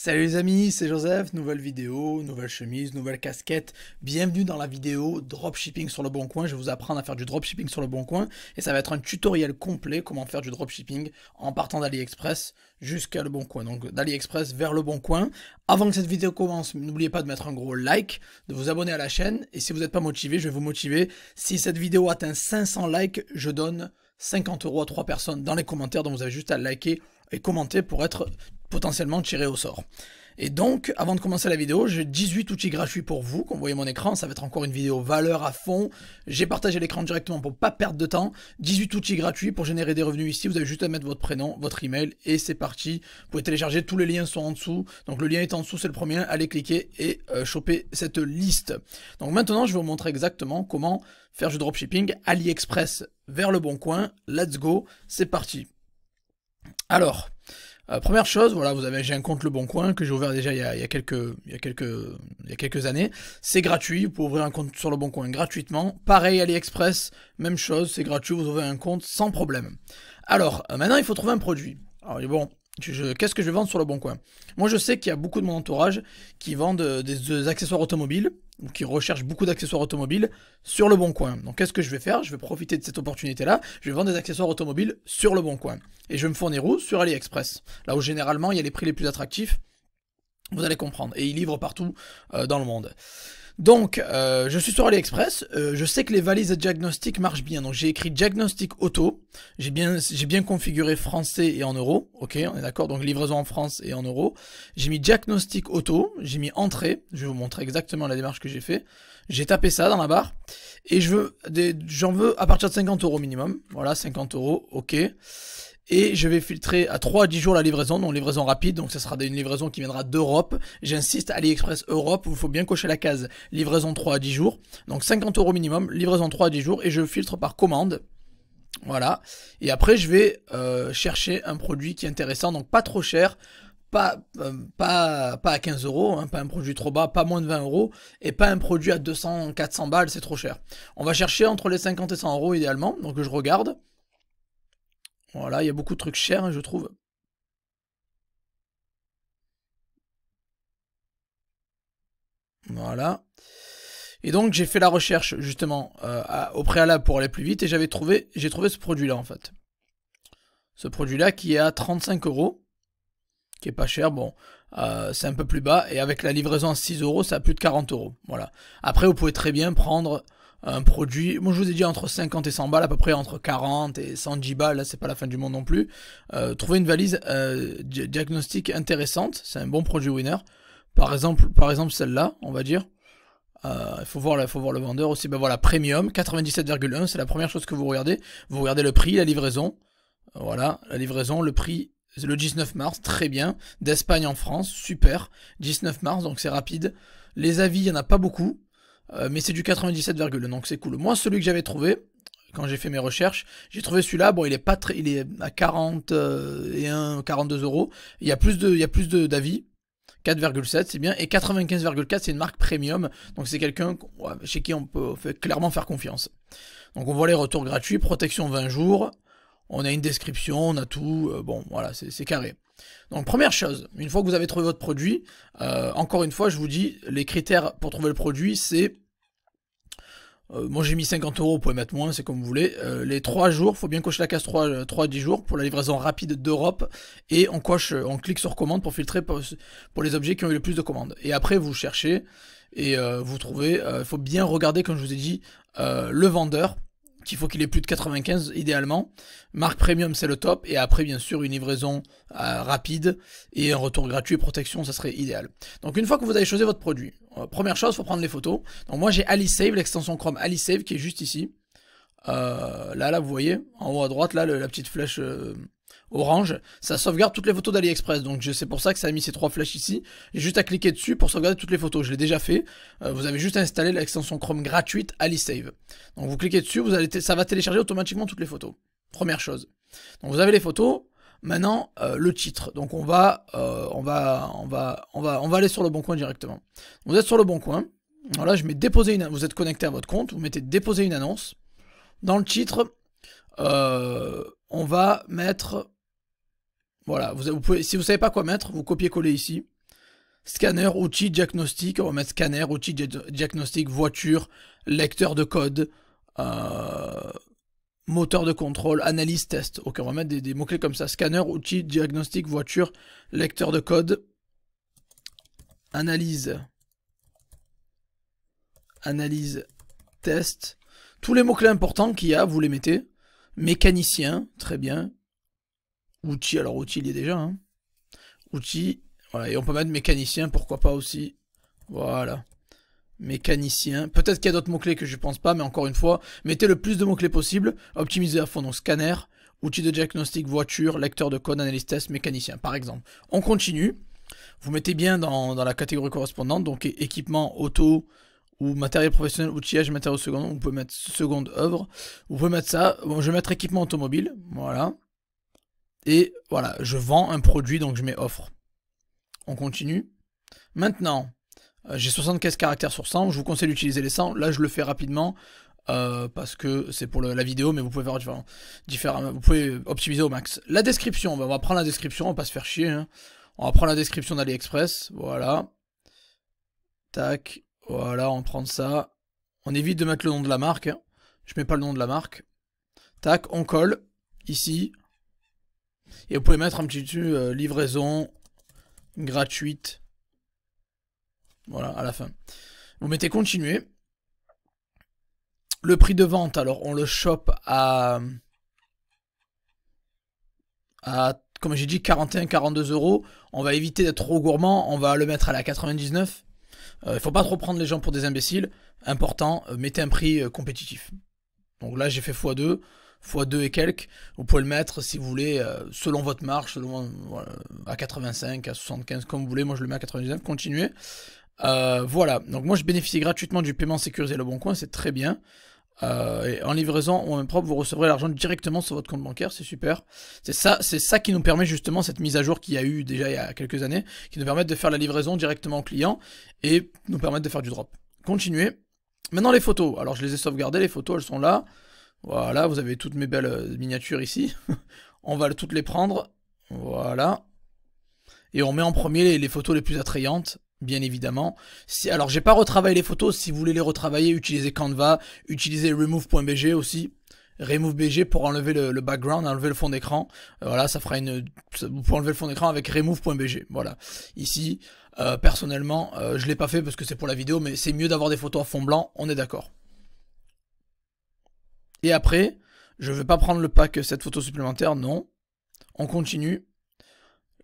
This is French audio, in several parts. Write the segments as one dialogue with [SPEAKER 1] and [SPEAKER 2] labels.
[SPEAKER 1] Salut les amis, c'est Joseph, nouvelle vidéo, nouvelle chemise, nouvelle casquette. Bienvenue dans la vidéo dropshipping sur le bon coin. Je vais vous apprendre à faire du dropshipping sur le bon coin et ça va être un tutoriel complet comment faire du dropshipping en partant d'AliExpress jusqu'à le bon coin. Donc d'AliExpress vers le bon coin. Avant que cette vidéo commence, n'oubliez pas de mettre un gros like, de vous abonner à la chaîne et si vous n'êtes pas motivé, je vais vous motiver. Si cette vidéo atteint 500 likes, je donne 50 euros à 3 personnes dans les commentaires. Donc vous avez juste à liker et commenter pour être potentiellement tirer au sort. Et donc, avant de commencer la vidéo, j'ai 18 outils gratuits pour vous. Comme vous voyez mon écran, ça va être encore une vidéo valeur à fond. J'ai partagé l'écran directement pour pas perdre de temps. 18 outils gratuits pour générer des revenus ici. Vous avez juste à mettre votre prénom, votre email et c'est parti. Vous pouvez télécharger, tous les liens sont en dessous. Donc le lien est en dessous, c'est le premier. Allez cliquer et euh, choper cette liste. Donc maintenant, je vais vous montrer exactement comment faire du dropshipping AliExpress vers le bon coin. Let's go, c'est parti. Alors, euh, première chose, voilà, vous avez, j'ai un compte Le Bon Coin que j'ai ouvert déjà il y a, il y a quelques, il y a quelques, quelques années. C'est gratuit, vous pouvez ouvrir un compte sur Le Bon Coin gratuitement. Pareil, AliExpress, même chose, c'est gratuit, vous ouvrez un compte sans problème. Alors, euh, maintenant, il faut trouver un produit. Alors, bon, Qu'est-ce que je vais vendre sur le bon coin Moi, je sais qu'il y a beaucoup de mon entourage qui vendent euh, des, euh, accessoires automobiles ou qui recherchent beaucoup d'accessoires automobiles sur le bon coin. Donc, qu'est-ce que je vais faire Je vais profiter de cette opportunité-là. Je vais vendre des accessoires automobiles sur le bon coin. Et je vais me fournir où Sur AliExpress. Là où généralement il y a les prix les plus attractifs. Vous allez comprendre. Et ils livrent partout euh, dans le monde. Donc, euh, je suis sur AliExpress. Euh, je sais que les valises de diagnostic marchent bien. Donc, j'ai écrit diagnostic auto. J'ai bien, j'ai bien configuré français et en euros. Ok, on est d'accord. Donc, livraison en France et en euros. J'ai mis diagnostic auto. J'ai mis entrée. Je vais vous montrer exactement la démarche que j'ai fait. J'ai tapé ça dans la barre. Et je veux, j'en veux à partir de 50 euros minimum. Voilà, 50 euros. Ok et je vais filtrer à 3 à 10 jours la livraison, donc livraison rapide, donc ça sera une livraison qui viendra d'Europe. J'insiste, AliExpress Europe, il faut bien cocher la case livraison 3 à 10 jours, donc 50 euros minimum, livraison 3 à 10 jours, et je filtre par commande. Voilà, et après je vais euh, chercher un produit qui est intéressant, donc pas trop cher, pas, euh, pas, pas à 15 euros, hein, pas un produit trop bas, pas moins de 20 euros, et pas un produit à 200, 400 balles, c'est trop cher. On va chercher entre les 50 et 100 euros idéalement, donc je regarde. Voilà, il y a beaucoup de trucs chers, hein, je trouve. Voilà. Et donc j'ai fait la recherche justement euh, au préalable pour aller plus vite et j'avais trouvé, j'ai trouvé ce produit-là en fait. Ce produit-là qui est à 35 euros, qui est pas cher, bon, euh, c'est un peu plus bas et avec la livraison à 6 euros, ça a plus de 40 euros. Voilà. Après, vous pouvez très bien prendre un produit. Moi, je vous ai dit entre 50 et 100 balles, à peu près entre 40 et 110 balles. Là, c'est pas la fin du monde non plus. Euh, trouver une valise euh, diagnostic intéressante, c'est un bon produit winner. Par exemple, par exemple celle-là, on va dire. Euh, il faut, voir, il faut voir le vendeur aussi. Ben voilà, premium, 97,1, c'est la première chose que vous regardez. Vous regardez le prix, la livraison. Voilà, la livraison, le prix, le 19 mars, très bien. D'Espagne en France, super. 19 mars, donc c'est rapide. Les avis, il n'y en a pas beaucoup. Euh, mais c'est du 97, donc c'est cool. Moi, celui que j'avais trouvé, quand j'ai fait mes recherches, j'ai trouvé celui-là. Bon, il est pas très, il est à 41, 42 euh, euros. Il y a plus de, il y a plus d'avis. 4,7 c'est bien et 95,4 c'est une marque premium donc c'est quelqu'un chez qui on peut clairement faire confiance donc on voit les retours gratuits protection 20 jours on a une description on a tout euh, bon voilà c'est carré donc première chose, une fois que vous avez trouvé votre produit, euh, encore une fois, je vous dis, les critères pour trouver le produit, c'est... Euh, moi j'ai mis 50 euros, vous pouvez mettre moins, c'est comme vous voulez. Euh, les 3 jours, il faut bien cocher la case 3, 3 à 10 jours pour la livraison rapide d'Europe. Et on coche, euh, on clique sur commande pour filtrer pour, pour, les objets qui ont eu le plus de commandes. Et après vous cherchez et vous trouvez, il faut bien regarder comme je vous ai dit, le vendeur il faut qu'il ait plus de 95 idéalement. Marque premium, c'est le top. Et après, bien sûr, une livraison euh, rapide et un retour gratuit et protection, ça serait idéal. Donc, une fois que vous avez choisi votre produit, euh, première chose, faut prendre les photos. Donc, moi, j'ai AliSave, l'extension Chrome AliSave qui est juste ici. Euh, là, là, vous voyez, en haut à droite, là, la petite flèche euh, orange, ça sauvegarde toutes les photos d'AliExpress. Donc c'est pour ça que ça a mis ces trois flèches ici. J'ai juste à cliquer dessus pour sauvegarder toutes les photos. Je l'ai déjà fait. Euh, vous avez juste installé l'extension Chrome gratuite AliSave. Donc vous cliquez dessus, vous allez ça va télécharger automatiquement toutes les photos. Première chose. Donc vous avez les photos. Maintenant le titre. Donc on va, on va, on va, on va, on va aller sur le bon coin directement. Vous êtes sur le bon coin. Voilà, je mets déposer une. Vous êtes connecté à votre compte. Vous mettez déposer une annonce. Dans le titre, euh, on va mettre... Voilà, vous, pouvez, si vous ne savez pas quoi mettre, vous copiez coller ici. Scanner, outil, diagnostic. On va mettre scanner, outil, diagnostic, voiture, lecteur de code, euh, moteur de contrôle, analyse, test. Ok, on va mettre des, des mots-clés comme ça. Scanner, outil, diagnostic, voiture, lecteur de code, analyse, analyse, test, tous les mots-clés importants qu'il y a, vous les mettez. Mécanicien, très bien. Outil, alors outil il est déjà. Hein. Outil, voilà, et on peut mettre mécanicien, pourquoi pas aussi. Voilà. Mécanicien. Peut-être qu'il y a d'autres mots-clés que je ne pense pas, mais encore une fois, mettez le plus de mots-clés possible, optimisez à fond, donc scanner, outil de diagnostic, voiture, lecteur de code, analyse test, mécanicien, par exemple. On continue. Vous mettez bien dans la catégorie correspondante, donc équipement, auto, ou matériel professionnel, outillage, matériel second, vous pouvez mettre seconde œuvre, vous pouvez mettre ça, je vais mettre équipement automobile, voilà, et voilà, je vends un produit, donc je mets offre. On continue. Maintenant, euh, j'ai 75 caractères sur 100, je vous conseille d'utiliser les 100, là je le fais rapidement, euh, parce que c'est pour la vidéo, mais vous pouvez faire différents, vous pouvez optimiser au max. La description, ben, on va prendre la description, on va pas se faire chier, hein. on va prendre la description d'AliExpress, voilà, tac, voilà, on prend ça. On évite de mettre le nom de la marque. Hein. Je mets pas le nom de la marque. Tac, on colle. Ici. Et vous pouvez mettre un petit dessus euh, livraison gratuite. Voilà, à la fin. Vous mettez continuer. Le prix de vente, alors on le chope à. à comme j'ai dit, 41-42 euros. On va éviter d'être trop gourmand. On va le mettre à la 99. Euh, il ne faut pas trop prendre les gens pour des imbéciles. Important, euh, mettez un prix euh, compétitif. Donc là, j'ai fait x2, x2 et quelques. Vous pouvez le mettre, si vous voulez, selon votre marge, selon, à 85, à 75, comme vous voulez. Moi, je le mets à 99. Continuez. voilà, donc moi je bénéficie gratuitement du paiement sécurisé Le Bon Coin, c'est très bien. Euh, et en livraison ou en propre, vous recevrez l'argent directement sur votre compte bancaire, c'est super. C'est ça, c'est ça qui nous permet justement cette mise à jour qu'il y a eu déjà il y a quelques années, qui nous permet de faire la livraison directement au client et nous permettre de faire du drop. Continuez. Maintenant les photos. Alors je les ai sauvegardées, les photos elles sont là. Voilà, vous avez toutes mes belles euh, miniatures ici. on va toutes les prendre. Voilà. Et on met en premier les photos les plus attrayantes bien évidemment. Si, alors j'ai pas retravaillé les photos, si vous voulez les retravailler, utilisez Canva, utilisez remove.bg aussi. RemoveBG pour enlever le, background, enlever le fond d'écran. Euh, voilà, ça fera une. Pour enlever le fond d'écran avec remove.bg. Voilà. Ici, euh, personnellement, euh, je l'ai pas fait parce que c'est pour la vidéo, mais c'est mieux d'avoir des photos à fond blanc, on est d'accord. Et après, je vais pas prendre le pack cette photo supplémentaire, non. On continue.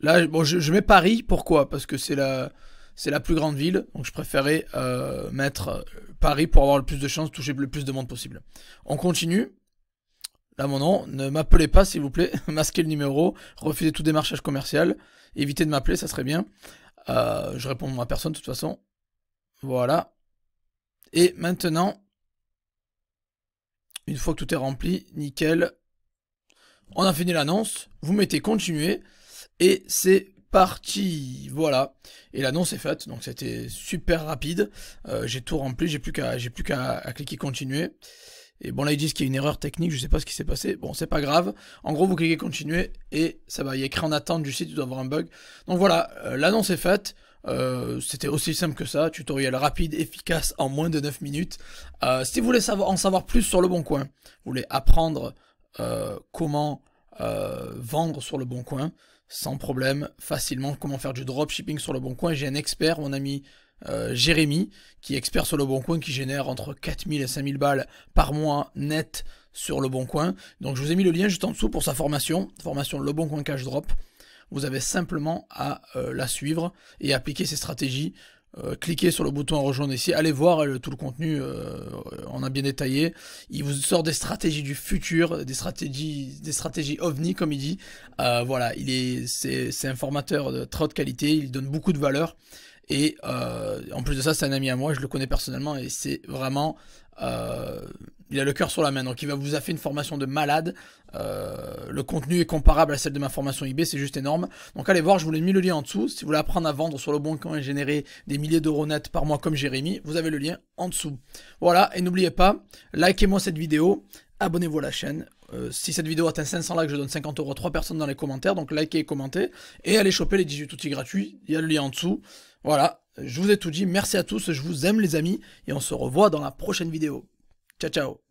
[SPEAKER 1] Là, bon, je, je mets Paris, pourquoi Parce que c'est la c'est la plus grande ville, donc je préférais euh, mettre euh, Paris pour avoir le plus de chances de toucher le plus de monde possible. On continue. Là, mon nom, ne m'appelez pas, s'il vous plaît. Masquez le numéro, refusez tout démarchage commercial, évitez de m'appeler, ça serait bien. Euh, je réponds à personne, de toute façon. Voilà. Et maintenant, une fois que tout est rempli, nickel. On a fini l'annonce, vous mettez continuer, et c'est parti. Voilà. Et l'annonce est faite. Donc c'était super rapide. Euh, j'ai tout rempli. J'ai plus qu'à, plus qu'à cliquer continuer. Et bon là ils disent qu'il y a une erreur technique. Je sais pas ce qui s'est passé. Bon c'est pas grave. En gros vous cliquez continuer et ça va. Il y a écrit en attente du site. doit y avoir un bug. Donc voilà. Euh, l'annonce est faite. Euh, c'était aussi simple que ça, tutoriel rapide, efficace en moins de 9 minutes. si vous voulez en savoir plus sur le bon coin, vous voulez apprendre comment vendre sur le bon coin, sans problème, facilement, comment faire du dropshipping sur le bon coin. J'ai un expert, mon ami euh, Jérémy, qui est expert sur le bon coin, qui génère entre 4000 et 5000 balles par mois net sur le bon coin. Donc je vous ai mis le lien juste en dessous pour sa formation, formation Le bon coin cash drop. Vous avez simplement à euh, la suivre et appliquer ses stratégies. Euh, cliquez sur le bouton rejoindre ici, allez voir euh, tout le contenu, on euh, a bien détaillé. Il vous sort des stratégies du futur, des stratégies, des stratégies ovni comme il dit. voilà, il est, c'est, un formateur de très haute qualité, il donne beaucoup de valeur. Et en plus de ça, c'est un ami à moi, je le connais personnellement et c'est vraiment il a le cœur sur la main. Donc il va vous a fait une formation de malade. Euh, le contenu est comparable à celle de ma formation eBay, c'est juste énorme. Donc allez voir, je vous l'ai mis le lien en dessous. Si vous voulez apprendre à vendre sur le bon coin et générer des milliers d'euros net par mois comme Jérémy, vous avez le lien en dessous. Voilà, et n'oubliez pas, likez-moi cette vidéo, abonnez-vous à la chaîne. Euh, si cette vidéo atteint 500 likes, je donne 50 euros à 3 personnes dans les commentaires. Donc likez et commentez. Et allez choper les 18 outils gratuits, il y a le lien en dessous. Voilà, je vous ai tout dit. Merci à tous, je vous aime les amis. Et on se revoit dans la prochaine vidéo. Ciao, ciao